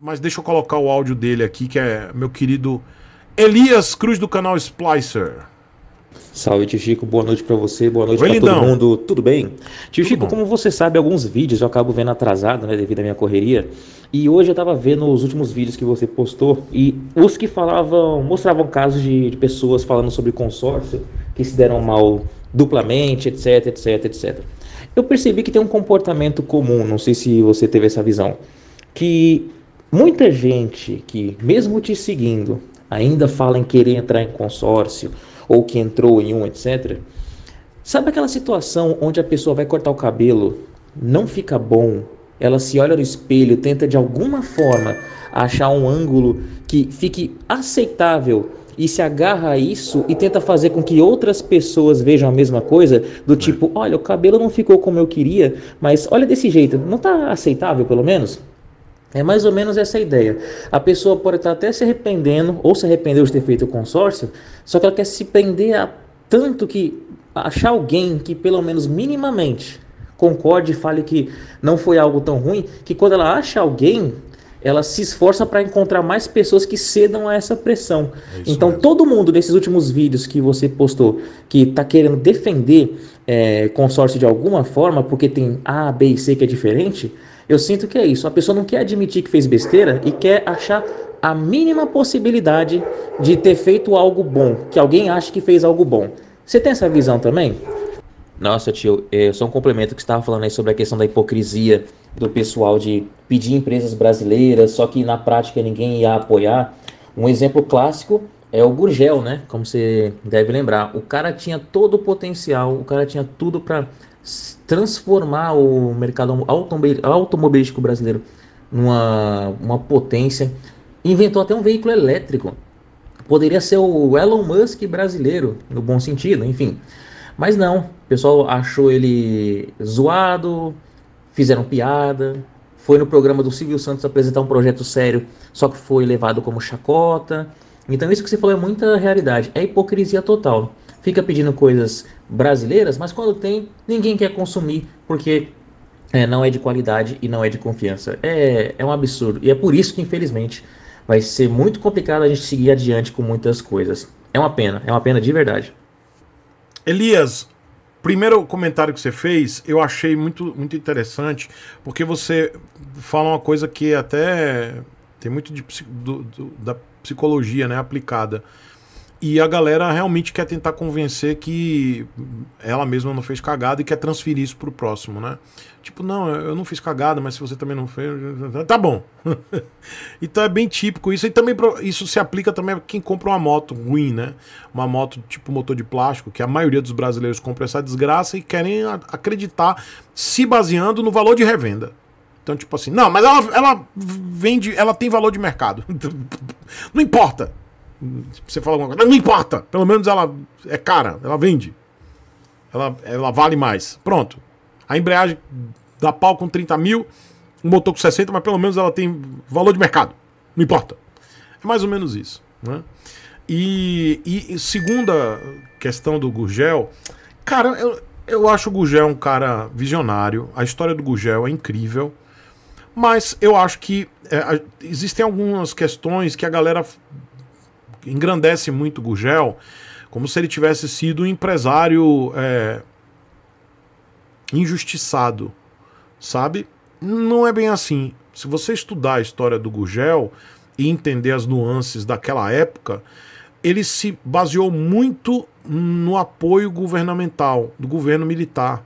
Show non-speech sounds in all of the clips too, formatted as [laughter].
Mas deixa eu colocar o áudio dele aqui, que é meu querido Elias Cruz do canal Splicer. Salve, tio Chico. Boa noite para você, boa noite para todo mundo. Tudo bem? Tio Tudo Chico, bom. como você sabe, alguns vídeos eu acabo vendo atrasado, né, devido à minha correria. E hoje eu tava vendo os últimos vídeos que você postou e os que falavam, mostravam casos de, de pessoas falando sobre consórcio, que se deram mal duplamente, etc, etc, etc. Eu percebi que tem um comportamento comum, não sei se você teve essa visão, que Muita gente que, mesmo te seguindo, ainda fala em querer entrar em consórcio ou que entrou em um, etc. Sabe aquela situação onde a pessoa vai cortar o cabelo, não fica bom, ela se olha no espelho, tenta de alguma forma achar um ângulo que fique aceitável e se agarra a isso e tenta fazer com que outras pessoas vejam a mesma coisa, do tipo, olha, o cabelo não ficou como eu queria, mas olha desse jeito, não tá aceitável pelo menos? É mais ou menos essa a ideia. A pessoa pode estar até se arrependendo, ou se arrependeu de ter feito o consórcio, só que ela quer se prender a tanto que achar alguém que, pelo menos minimamente, concorde e fale que não foi algo tão ruim, que quando ela acha alguém, ela se esforça para encontrar mais pessoas que cedam a essa pressão. É então, mesmo. todo mundo nesses últimos vídeos que você postou que está querendo defender é, consórcio de alguma forma, porque tem A, B e C que é diferente, eu sinto que é isso. A pessoa não quer admitir que fez besteira e quer achar a mínima possibilidade de ter feito algo bom, que alguém ache que fez algo bom. Você tem essa visão também? Nossa, tio, é só um complemento que você estava falando aí sobre a questão da hipocrisia do pessoal de pedir empresas brasileiras, só que na prática ninguém ia apoiar. Um exemplo clássico é o Gurgel, né? Como você deve lembrar, o cara tinha todo o potencial, o cara tinha tudo para transformar o mercado automobilístico brasileiro numa uma potência. Inventou até um veículo elétrico. Poderia ser o Elon Musk brasileiro, no bom sentido, enfim. Mas não, o pessoal achou ele zoado, fizeram piada. Foi no programa do Silvio Santos apresentar um projeto sério, só que foi levado como chacota. Então, isso que você falou é muita realidade, é hipocrisia total fica pedindo coisas brasileiras, mas quando tem, ninguém quer consumir porque é, não é de qualidade e não é de confiança. É, é um absurdo. E é por isso que, infelizmente, vai ser muito complicado a gente seguir adiante com muitas coisas. É uma pena, é uma pena de verdade. Elias, primeiro comentário que você fez, eu achei muito, muito interessante, porque você fala uma coisa que até tem muito de, do, do, da psicologia né, aplicada. E a galera realmente quer tentar convencer que ela mesma não fez cagada e quer transferir isso pro próximo, né? Tipo, não, eu não fiz cagada, mas se você também não fez, [laughs] tá bom. [laughs] então é bem típico isso. E também isso se aplica também a quem compra uma moto ruim, né? Uma moto tipo motor de plástico, que a maioria dos brasileiros compra essa desgraça e querem acreditar se baseando no valor de revenda. Então, tipo assim, não, mas ela, ela vende, ela tem valor de mercado. [laughs] não importa. Você fala alguma coisa, não importa, pelo menos ela é cara, ela vende. Ela, ela vale mais. Pronto. A embreagem dá pau com 30 mil, um motor com 60, mas pelo menos ela tem valor de mercado. Não importa. É mais ou menos isso. Né? E, e, segunda questão do Gurgel, cara, eu, eu acho o Gurgel um cara visionário, a história do Gurgel é incrível, mas eu acho que é, existem algumas questões que a galera engrandece muito Gugel, como se ele tivesse sido um empresário é, injustiçado, sabe? Não é bem assim. Se você estudar a história do Gugel e entender as nuances daquela época, ele se baseou muito no apoio governamental, do governo militar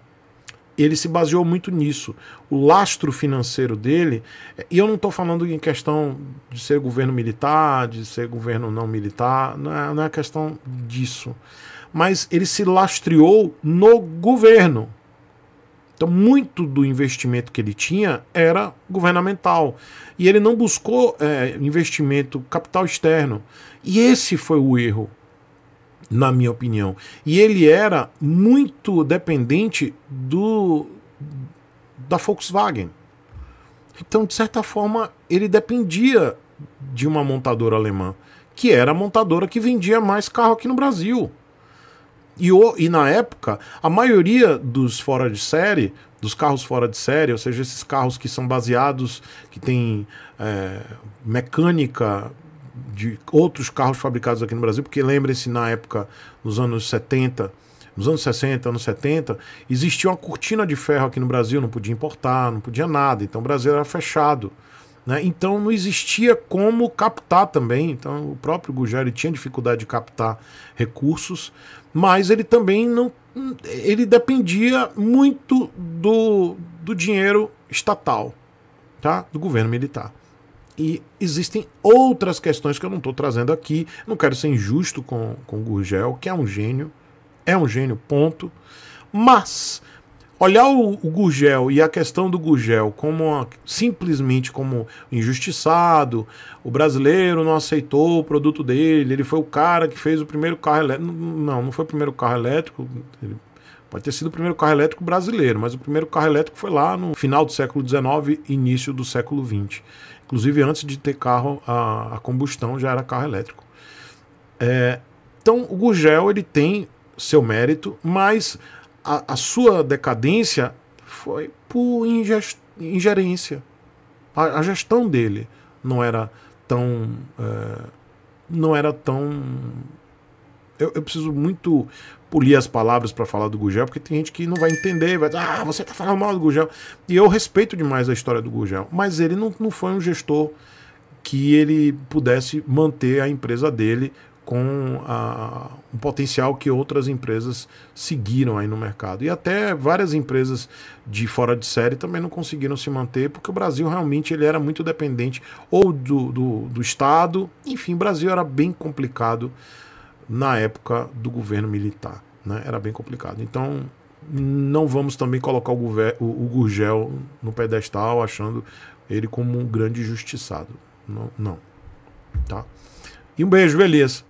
ele se baseou muito nisso. O lastro financeiro dele, e eu não estou falando em questão de ser governo militar, de ser governo não militar, não é, não é questão disso. Mas ele se lastreou no governo. Então, muito do investimento que ele tinha era governamental. E ele não buscou é, investimento, capital externo. E esse foi o erro na minha opinião. E ele era muito dependente do da Volkswagen. Então, de certa forma, ele dependia de uma montadora alemã, que era a montadora que vendia mais carro aqui no Brasil. E, o, e na época, a maioria dos fora de série, dos carros fora de série, ou seja, esses carros que são baseados, que tem é, mecânica de outros carros fabricados aqui no Brasil, porque lembrem-se na época, nos anos 70, nos anos 60, anos 70, existia uma cortina de ferro aqui no Brasil, não podia importar, não podia nada, então o Brasil era fechado. Né? Então não existia como captar também, então o próprio Gugério tinha dificuldade de captar recursos, mas ele também não ele dependia muito do, do dinheiro estatal, tá? do governo militar. E existem outras questões que eu não estou trazendo aqui. Não quero ser injusto com, com o Gurgel, que é um gênio. É um gênio, ponto. Mas olhar o, o Gurgel e a questão do Gurgel como uma, simplesmente como injustiçado, o brasileiro não aceitou o produto dele, ele foi o cara que fez o primeiro carro elétrico. Não, não foi o primeiro carro elétrico, ele Pode ter sido o primeiro carro elétrico brasileiro, mas o primeiro carro elétrico foi lá no final do século XIX, início do século XX. Inclusive, antes de ter carro a, a combustão, já era carro elétrico. É, então, o Gugel ele tem seu mérito, mas a, a sua decadência foi por ingest, ingerência. A, a, gestão dele não era tão. É, não era tão eu, eu preciso muito polir as palavras para falar do Gugel, porque tem gente que não vai entender, vai dizer, ah, você tá falando mal do Gugel. E eu respeito demais a história do Gugel, mas ele não, não foi um gestor que ele pudesse manter a empresa dele com a, um potencial que outras empresas seguiram aí no mercado. E até várias empresas de fora de série também não conseguiram se manter, porque o Brasil realmente ele era muito dependente ou do, do, do Estado, enfim, o Brasil era bem complicado na época do governo militar. Né? Era bem complicado. Então, não vamos também colocar o, o, o Gurgel no pedestal, achando ele como um grande justiçado. Não, não. Tá? E um beijo, beleza.